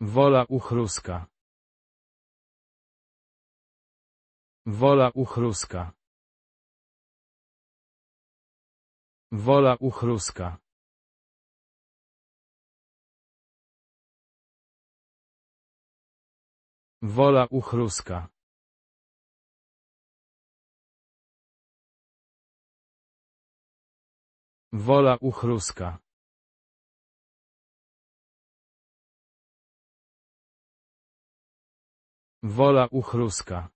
Wola uchruska. Wola uchruska. Wola uchruska. Wola uchruska. Wola uchruska. Wola uchruska.